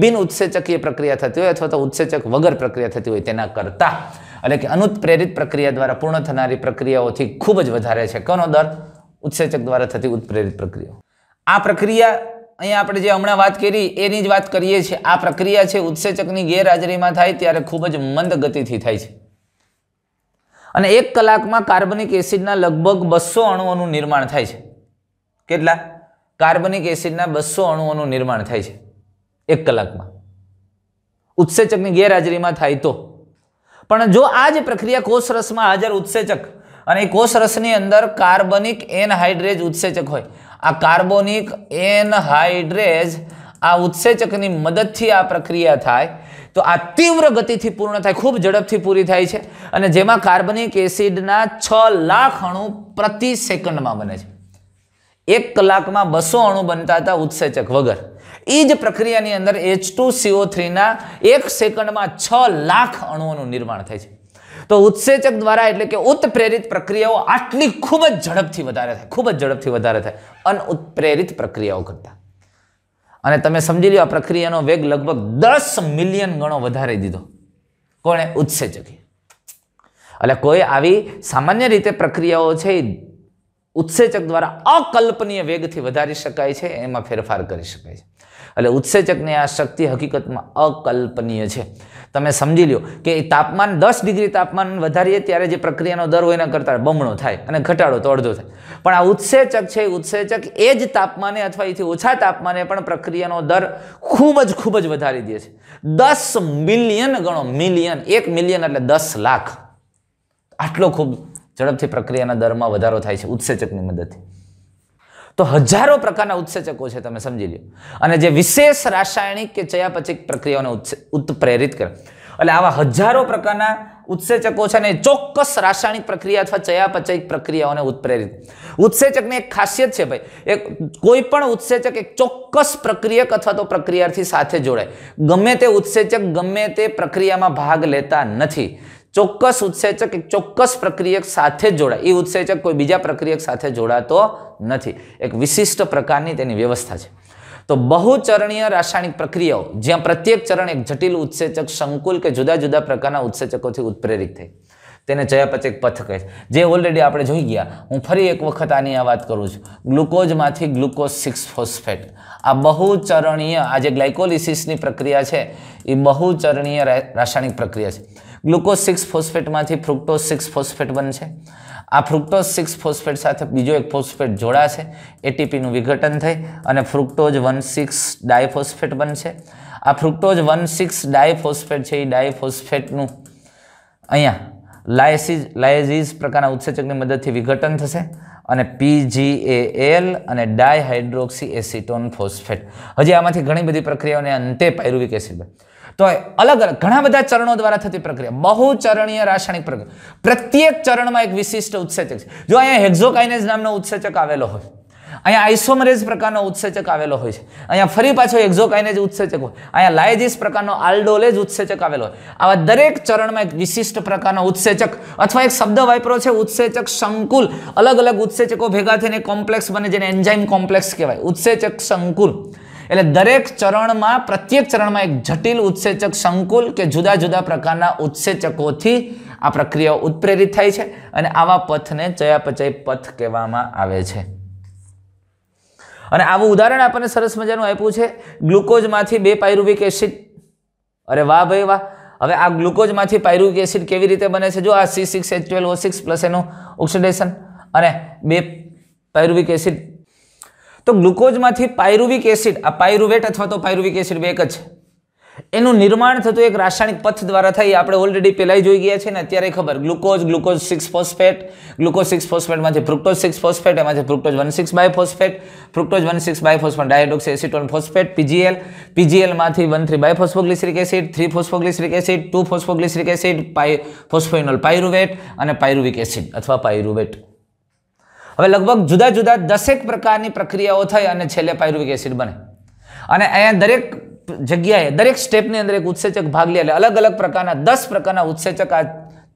બિન ઉત્સેચકીય પ્રક્રિયા થતી હોય અથવા તો ઉત્સેચક વગર પ્રક્રિયા થતી હોય તેના કરતાં એટલે કે અનુત્પ્રેરિત પ્રક્રિયા દ્વારા પૂર્ણ થનારી પ્રક્રિયાઓથી ખૂબ જ વધારે છે કોનો દર ઉત્સેચક દ્વારા થતી ઉત્પ્રેરિત પ્રક્રિયાઓ આ પ્રક્રિયા અહીંયા આપણે જે હમણાં વાત કરી એની જ વાત કરીએ છીએ આ પ્રક્રિયા છે ઉત્સેચકની ગેરહાજરીમાં થાય ત્યારે ખૂબ જ મંદ ગતિથી થાય છે અને એક કલાકમાં કાર્બનિક એસિડના લગભગ બસો અણુઓનું નિર્માણ થાય છે કેટલા કાર્બનિક એસિડના બસો અણુઓનું નિર્માણ થાય છે એક કલાકમાં ઉત્સેચકની ગેરહાજરીમાં થાય તો પણ જો આ જ પ્રક્રિયા કોષરસમાં હાજર ઉત્સેચક અને એ કોષરસની અંદર કાર્બનિક એનહાઇડ્રેજ ઉત્સેચક હોય આ કાર્બોનિક એનહાઇડ્રેજ આ ઉત્સેચકની મદદથી આ પ્રક્રિયા થાય તો આ તીવ્ર ગતિથી પૂર્ણ થાય ખૂબ ઝડપથી પૂરી થાય છે અને જેમાં કાર્બનિક એસિડના છ લાખ અણુ પ્રતિ સેકન્ડમાં બને છે એક કલાકમાં બસો અણુ બનતા હતા ઉત્સેચક વગર એ જ પ્રક્રિયાની અંદર એચ ટુ સીઓ થ્રીના એક સેકન્ડમાં છ લાખ અણુઓનું નિર્માણ થાય છે તો ઉત્સેચક દ્વારા એટલે કે ઉત્પ્રેરિત પ્રક્રિયાઓ આટલી ખૂબ જ ઝડપથી વધારે થાય ખૂબ જ ઝડપથી વધારે થાય અનઉત્પ્રેરિત પ્રક્રિયાઓ કરતાં અને તમે સમજી લો આ પ્રક્રિયાનો વેગ લગભગ દસ મિલિયન ગણો વધારે દીધો કોણે ઉત્સેચકે એટલે કોઈ આવી સામાન્ય રીતે પ્રક્રિયાઓ છે ઉત્સેચક દ્વારા અકલ્પનીય વેગથી વધારી શકાય છે એમાં ફેરફાર કરી શકાય છે એટલે ઉત્સેચકની આ શક્તિ હકીકતમાં અકલ્પનીય છે તમે સમજી લો કે તાપમાન દસ ડિગ્રી તાપમાન વધારીએ ત્યારે જે પ્રક્રિયાનો દર હોય એના કરતાં બમણો થાય અને ઘટાડો તો અડધો થાય પણ આ ઉત્સેચક છે ઉત્સેચક એ જ તાપમાને અથવા એથી ઓછા તાપમાને પણ પ્રક્રિયાનો દર ખૂબ જ ખૂબ જ વધારી દે છે દસ મિલિયન ગણો મિલિયન એક મિલિયન એટલે દસ લાખ આટલો ખૂબ ઝડપથી પ્રક્રિયાના દરમાં વધારો થાય છે ઉત્સેચકની મદદથી તો હજારો પ્રકારના ઉત્સેચકો છે તમે સમજી લો અને જે વિશેષ રાસાયણિક કે ચયાપચિક પ્રક્રિયાઓને ઉત્પ્રેરિત કરે એટલે આવા હજારો પ્રકારના ઉત્સેચકો છે અને ચોક્કસ રાસાયણિક પ્રક્રિયા અથવા ચયાપચયિક પ્રક્રિયાઓને ઉત્પ્રેરિત ઉત્સેચકની એક ખાસિયત છે ભાઈ એક કોઈ પણ ઉત્સેચક એક ચોક્કસ પ્રક્રિયક અથવા તો પ્રક્રિયાથી સાથે જોડાય ગમે તે ઉત્સેચક ગમે તે પ્રક્રિયામાં ભાગ લેતા નથી ચોક્કસ ઉત્સેચક એક ચોક્કસ પ્રક્રિયક સાથે જ જોડાય એ ઉત્સેચક કોઈ બીજા પ્રક્રિયક સાથે જોડાતો નથી એક વિશિષ્ટ પ્રકારની તેની વ્યવસ્થા છે તો બહુચરણીય રાસાયણિક પ્રક્રિયાઓ જ્યાં પ્રત્યેક ચરણ એક જટિલ ઉત્સેચક સંકુલ કે જુદા જુદા પ્રકારના ઉત્સેચકોથી ઉત્પ્રેરિત થઈ તેને ચયાપચયક પથ કહે છે જે ઓલરેડી આપણે જોઈ ગયા હું ફરી એક વખત આની આ વાત કરું છું ગ્લુકોઝમાંથી ગ્લુકોઝ સિક્સ ફોસ્ફેટ આ બહુચરણીય આ જે ગ્લાયકોલિસિસની પ્રક્રિયા છે એ બહુચરણીય રાસાયણિક પ્રક્રિયા છે ગ્લુકોઝ સિક્સ ફોસ્ફેટમાંથી ફ્રુક્ટોઝ સિક્સ ફોસ્ફેટ બનશે આ ફ્રુક્ટોઝ સિક્સ ફોસ્ફેટ સાથે બીજો એક ફોસ્ફેટ જોડાશે એટીપીનું વિઘટન થઈ અને ફ્રુક્ટોઝ વન સિક્સ ડાયફોસ્ફેટ બનશે આ ફ્રુક્ટોઝ વન સિક્સ ડાયફોસ્ફેટ છે એ ડાયફોસ્ફેટનું અહીંયા લાયસીઝ લાયઝીઝ પ્રકારના ઉત્સેચકની મદદથી વિઘટન થશે અને એ એલ અને ડાયહાઇડ્રોક્સી એસિટોન ફોસ્ફેટ હજી આમાંથી ઘણી બધી પ્રક્રિયાઓને અંતે પાયરુવિક એસિડ બને તો અલગ અલગ ઘણા બધા ચરણો દ્વારા થતી પ્રક્રિયા બહુચરણીય રાસાયણિક પ્રક્રિયા પ્રત્યેક ચરણમાં એક વિશિષ્ટ ઉત્સેચક છે જો અહીંયા હેક્ઝોકાઇનેઝ નામનો ઉત્સેચક આવેલો હોય અહીંયા આઇસોમરેઝ પ્રકારનો ઉત્સેચક આવેલો હોય છે અહીંયા ફરી પાછો એક્ઝોકાઇનેજ ઉત્સેચક હોય અહીંયા લાયજીસ પ્રકારનો આલ્ડોલેજ ઉત્સેચક આવેલો હોય આવા દરેક ચરણમાં એક વિશિષ્ટ પ્રકારનો ઉત્સેચક અથવા એક શબ્દ વાપરો છે ઉત્સેચક સંકુલ અલગ અલગ ઉત્સેચકો ભેગા થઈને કોમ્પ્લેક્સ બને જેને એન્ઝાઇમ કોમ્પ્લેક્સ કહેવાય ઉત્સેચક સંકુલ એટલે દરેક ચરણમાં પ્રત્યેક ચરણમાં એક જટિલ ઉત્સેચક સંકુલ કે જુદા જુદા પ્રકારના ઉત્સેચકોથી આ પ્રક્રિયાઓ ઉત્પ્રેરિત થાય છે અને આવા પથને ચયાપચય પથ કહેવામાં આવે છે અને આવું ઉદાહરણ આપણને સરસ મજાનું આપ્યું છે ગ્લુકોઝમાંથી બે પાયરુવિક એસિડ અરે વાહ ભાઈ વાહ હવે આ ગ્લુકોઝમાંથી પાયરુવિક એસિડ કેવી રીતે બને છે જો આ C six H twelve O six plus એનું ઓક્સિડેશન અને બે પાયરુવિક એસિડ તો ગ્લુકોઝમાંથી પાયરુવિક એસિડ આ પાયરુવેટ અથવા તો પાયરુવિક એસિડ બે એક જ એનું નિર્માણ થતું એક રાસાયણિક પથ દ્વારા થઈ આપણે ઓલરેડી પહેલાં જોઈ ગયા છે ને અત્યારે ખબર glucose glucose six phosphate glucose six ફોસ્ફેટમાંથી ફ્રુક્ટોઝ સિક્સ ફોસ્ફેટ એમાંથી fructose one six bi phosphate fructose one six bi phosphate dihydroxy acetone phosphate PGL પીજીએલમાંથી one three bi phosphoglyceric acid three phosphoglyceric acid two phosphoglyceric acid પાય phosphoenol pyruvate અને pyruvic acid અથવા pyruvate હવે લગભગ જુદા જુદા દસેક પ્રકારની પ્રક્રિયાઓ થઈ અને છેલ્લે પાયરુવિક એસિડ બને અને અહીંયા દરેક જગ્યાએ દરેક સ્ટેપની અંદર એક ઉત્સેચક ભાગ લે એટલે અલગ અલગ પ્રકારના દસ પ્રકારના ઉત્સેચક આ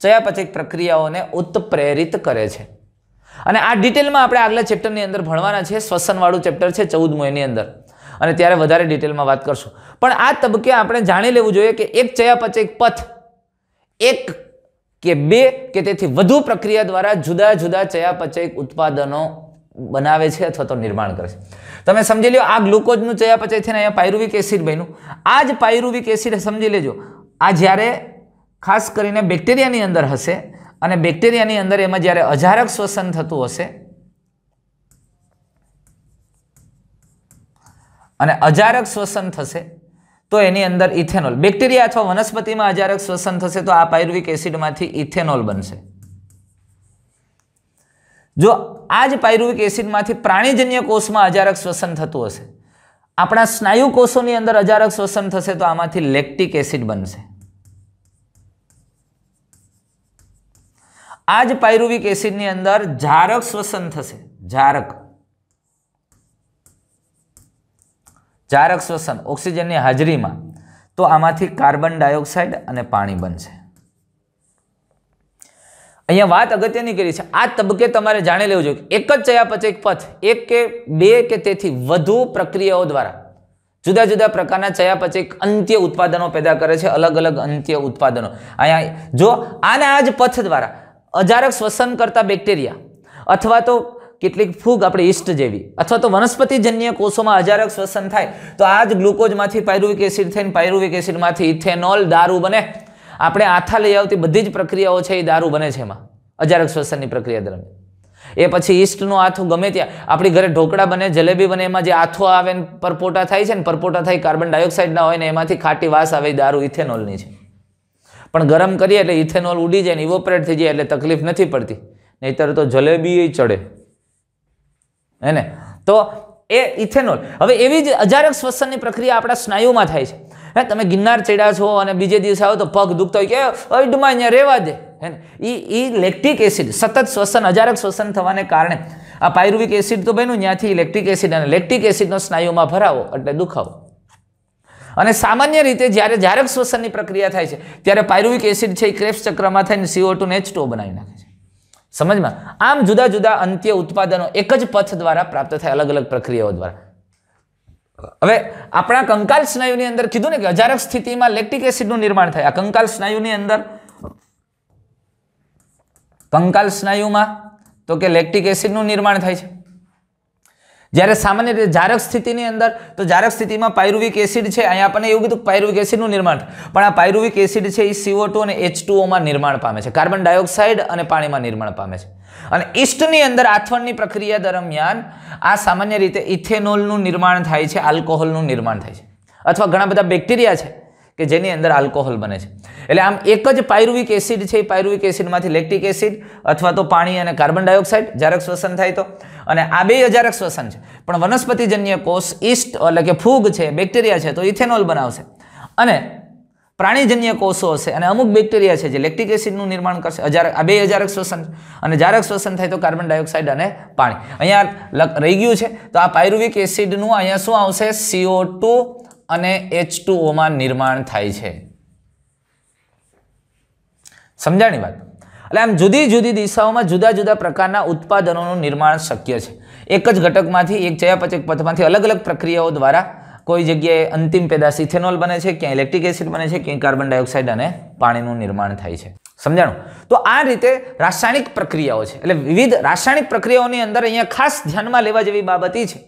ચયાપચિક પ્રક્રિયાઓને ઉત્પ્રેરિત કરે છે અને આ ડિટેલમાં આપણે આગલા ચેપ્ટરની અંદર ભણવાના છે શ્વસનવાળું ચેપ્ટર છે ચૌદમું એની અંદર અને ત્યારે વધારે ડિટેલમાં વાત કરશું પણ આ તબક્કે આપણે જાણી લેવું જોઈએ કે એક ચયાપચિક પથ એક કે બે કે તેથી વધુ પ્રક્રિયા દ્વારા જુદા જુદા ચયાપચય ઉત્પાદનો બનાવે છે અથવા તો નિર્માણ કરે છે તમે સમજી લો આ ગ્લુકોઝનું ચયાપચય છે ને અહીંયા પાયરુવિક એસિડ બન્યું આ જ પાયરુવિક એસિડ સમજી લેજો આ જ્યારે ખાસ કરીને બેક્ટેરિયાની અંદર હશે અને બેક્ટેરિયાની અંદર એમાં જ્યારે અજારક શ્વસન થતું હશે અને અજારક શ્વસન થશે તો એની અંદર ઇથેનોલ બેક્ટેરિયા અથવા વનસ્પતિમાં અજારક શ્વસન થશે તો આ પાયરુવિક એસિડમાંથી ઇથેનોલ બનશે જો આ જ પાયરુવિક એસિડમાંથી પ્રાણીજન્ય કોષમાં અજારક શ્વસન થતું હશે આપણા સ્નાયુ કોષોની અંદર અજારક શ્વસન થશે તો આમાંથી લેક્ટિક એસિડ બનશે આ જ પાયરુવિક એસિડની અંદર જારક શ્વસન થશે જારક જારક શ્વસન ઓક્સિજનની હાજરીમાં તો આમાંથી કાર્બન ડાયોક્સાઇડ અને પાણી બનશે અહીંયા વાત અગત્યની કરી છે આ તબક્કે તમારે જાણી લેવું જોઈએ એક જ ચયાપચય પથ એક કે બે કે તેથી વધુ પ્રક્રિયાઓ દ્વારા જુદા જુદા પ્રકારના ચયાપચય અંત્ય ઉત્પાદનો પેદા કરે છે અલગ અલગ અંત્ય ઉત્પાદનો અહીંયા જો આના આ જ પથ દ્વારા અજારક શ્વસન કરતા બેક્ટેરિયા અથવા તો કેટલીક ફૂગ આપણે ઈસ્ટ જેવી અથવા તો વનસ્પતિજન્ય કોષોમાં અજારક શ્વસન થાય તો આ જ ગ્લુકોઝમાંથી પાયરુવિક એસિડ થઈને પાયરુવિક એસિડમાંથી ઇથેનોલ દારૂ બને આપણે આથા લઈ આવતી બધી જ પ્રક્રિયાઓ છે એ દારૂ બને છે એમાં અજારક શ્વસનની પ્રક્રિયા દરમિયાન એ પછી ઈસ્ટનું આથું ગમે ત્યાં આપણી ઘરે ઢોકળા બને જલેબી બને એમાં જે આથો આવે ને પરપોટા થાય છે ને પરપોટા થાય કાર્બન ડાયોક્સાઇડના હોય ને એમાંથી ખાટી વાસ આવે દારૂ ઇથેનોલની છે પણ ગરમ કરીએ એટલે ઇથેનોલ ઉડી જાય ને ઇવોપરેટ થઈ જાય એટલે તકલીફ નથી પડતી નહીતર તો જલેબી ચડે હે ને તો એ ઇથેનોલ હવે એવી જ અજારક શ્વસનની પ્રક્રિયા આપણા સ્નાયુમાં થાય છે હે તમે ગિરનાર ચડ્યા છો અને બીજે દિવસે આવો તો પગ દુખતો હોય કે અડમાં અહીંયા રહેવા દે હે ને એ એ લેક્ટિક એસિડ સતત શ્વસન અજારક શ્વસન થવાને કારણે આ પાયરુવિક એસિડ તો બન્યું ત્યાંથી ઇલેક્ટ્રિક એસિડ અને લેક્ટિક એસિડનો સ્નાયુમાં ભરાવો એટલે દુખાવો અને સામાન્ય રીતે જ્યારે જારક શ્વસનની પ્રક્રિયા થાય છે ત્યારે પાયરુવિક એસિડ છે એ ક્રેપ્સ ચક્રમાં થઈને સીઓ ટુ ને એચ ટુ બનાવી નાખે છે સમજમાં આમ જુદા જુદા અંત્ય ઉત્પાદનો એક જ પથ દ્વારા પ્રાપ્ત થાય અલગ અલગ પ્રક્રિયાઓ દ્વારા હવે આપણા કંકાલ સ્નાયુની અંદર કીધું ને કે હજારક સ્થિતિમાં લેક્ટિક એસિડનું નિર્માણ થાય આ કંકાલ સ્નાયુની અંદર કંકાલ સ્નાયુમાં તો કે લેક્ટિક એસિડનું નિર્માણ થાય છે જ્યારે સામાન્ય રીતે જારક સ્થિતિની અંદર તો જારક સ્થિતિમાં પાયરુવિક એસિડ છે અહીંયા આપણને એવું કીધું પાયરુવિક એસિડનું નિર્માણ પણ આ પાયરુવિક એસિડ છે એ સીઓ અને એચ નિર્માણ પામે છે કાર્બન ડાયોક્સાઇડ અને પાણીમાં નિર્માણ પામે છે અને ઈસ્ટની અંદર આથવણની પ્રક્રિયા દરમિયાન આ સામાન્ય રીતે ઇથેનોલનું નિર્માણ થાય છે આલ્કોહોલનું નિર્માણ થાય છે અથવા ઘણા બધા બેક્ટેરિયા છે કે જેની અંદર આલ્કોહોલ બને છે એટલે આમ એક જ પાયરુવિક એસિડ છે એ પાયરુવિક એસિડમાંથી લેક્ટિક એસિડ અથવા તો પાણી અને કાર્બન ડાયોક્સાઇડ જારક શ્વસન થાય તો અને આ બે અજારક શ્વસન છે પણ વનસ્પતિજન્ય કોષ ઈસ્ટ એટલે કે ફૂગ છે બેક્ટેરિયા છે તો ઇથેનોલ બનાવશે અને પ્રાણીજન્ય કોષો હશે અને અમુક બેક્ટેરિયા છે જે લેક્ટિક એસિડનું નિર્માણ કરશે અજારક આ બે અજારક શ્વસન અને જારક શ્વસન થાય તો કાર્બન ડાયોક્સાઇડ અને પાણી અહીંયા રહી ગયું છે તો આ પાયરુવિક એસિડનું અહીંયા શું આવશે સીઓ ટુ અને એચ ટુ નિર્માણ થાય છે સમજાણી વાત એટલે આમ જુદી જુદી દિશાઓમાં જુદા જુદા પ્રકારના ઉત્પાદનોનું નિર્માણ શક્ય છે એક જ ઘટકમાંથી એક ચયાપચક પથમાંથી અલગ અલગ પ્રક્રિયાઓ દ્વારા કોઈ જગ્યાએ અંતિમ પેદાશ ઇથેનોલ બને છે ક્યાં ઇલેક્ટ્રિક એસિડ બને છે ક્યાંય કાર્બન ડાયોક્સાઇડ અને પાણીનું નિર્માણ થાય છે સમજાણું તો આ રીતે રાસાયણિક પ્રક્રિયાઓ છે એટલે વિવિધ રાસાયણિક પ્રક્રિયાઓની અંદર અહીંયા ખાસ ધ્યાનમાં લેવા જેવી બાબત છે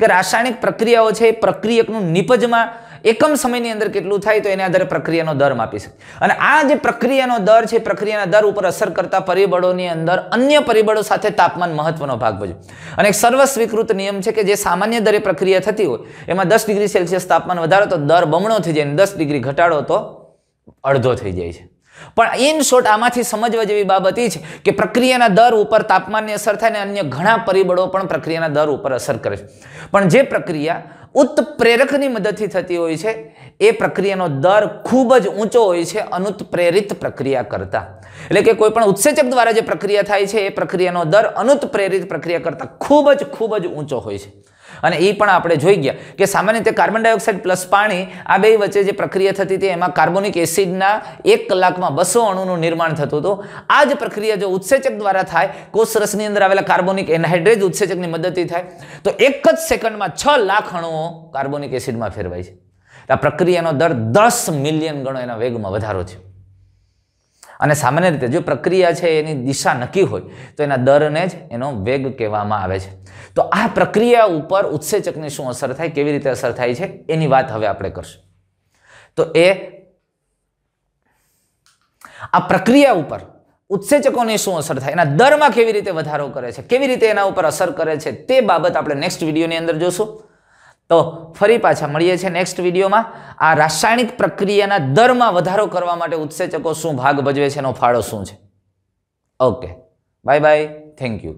કે રાસાયણિક પ્રક્રિયાઓ છે એ પ્રક્રિયકનું નિપજમાં એકમ સમયની અંદર કેટલું થાય તો એના આધારે પ્રક્રિયાનો દર માપી શકે અને આ જે પ્રક્રિયાનો દર છે પ્રક્રિયાના દર ઉપર અસર કરતા પરિબળોની અંદર અન્ય પરિબળો સાથે તાપમાન મહત્વનો ભાગ ભજવે અને એક સર્વસ્વીકૃત નિયમ છે કે જે સામાન્ય દરે પ્રક્રિયા થતી હોય એમાં દસ ડિગ્રી સેલ્સિયસ તાપમાન વધારો તો દર બમણો થઈ જાય અને દસ ડિગ્રી ઘટાડો તો અડધો થઈ જાય છે પણ ઇન શોર્ટ આમાંથી સમજવા જેવી બાબત એ છે કે પ્રક્રિયાના દર ઉપર તાપમાનની અસર થાય ને અન્ય ઘણા પરિબળો પણ પ્રક્રિયાના દર ઉપર અસર કરે છે પણ જે પ્રક્રિયા ઉત્પ્રેરકની મદદથી થતી હોય છે એ પ્રક્રિયાનો દર ખૂબ જ ઊંચો હોય છે અનુત્પ્રેરિત પ્રક્રિયા કરતાં એટલે કે કોઈ પણ ઉત્સેચક દ્વારા જે પ્રક્રિયા થાય છે એ પ્રક્રિયાનો દર અનુત્પ્રેરિત પ્રક્રિયા કરતાં ખૂબ જ ખૂબ જ ઊંચો હોય છે અને એ પણ આપણે જોઈ ગયા કે સામાન્ય રીતે કાર્બન ડાયોક્સાઇડ પ્લસ પાણી આ બે વચ્ચે જે પ્રક્રિયા થતી હતી એમાં કાર્બોનિક એસિડના એક કલાકમાં બસો અણુનું નિર્માણ થતું હતું આ જ પ્રક્રિયા જો ઉત્સેચક દ્વારા થાય કોષરસની અંદર આવેલા કાર્બોનિક એનહાઇડ્રેજ ઉત્સેચકની મદદથી થાય તો એક જ સેકન્ડમાં છ લાખ અણુઓ કાર્બોનિક એસિડમાં ફેરવાય છે આ પ્રક્રિયાનો દર દસ મિલિયન ગણો એના વેગમાં વધારો છે અને સામાન્ય રીતે જો પ્રક્રિયા છે એની દિશા નક્કી હોય તો એના દરને જ એનો વેગ કહેવામાં આવે છે તો આ પ્રક્રિયા ઉપર ઉત્સેચકની શું અસર થાય કેવી રીતે અસર થાય છે એની વાત હવે આપણે કરશું તો એ આ પ્રક્રિયા ઉપર ઉત્સેચકોની શું અસર થાય એના દરમાં કેવી રીતે વધારો કરે છે કેવી રીતે એના ઉપર અસર કરે છે તે બાબત આપણે નેક્સ્ટ વિડીયોની અંદર જોશું તો ફરી પાછા મળીએ છીએ નેક્સ્ટ વિડીયોમાં આ રાસાયણિક પ્રક્રિયાના દરમાં વધારો કરવા માટે ઉત્સેચકો શું ભાગ ભજવે છે એનો ફાળો શું છે okay bye bye thank you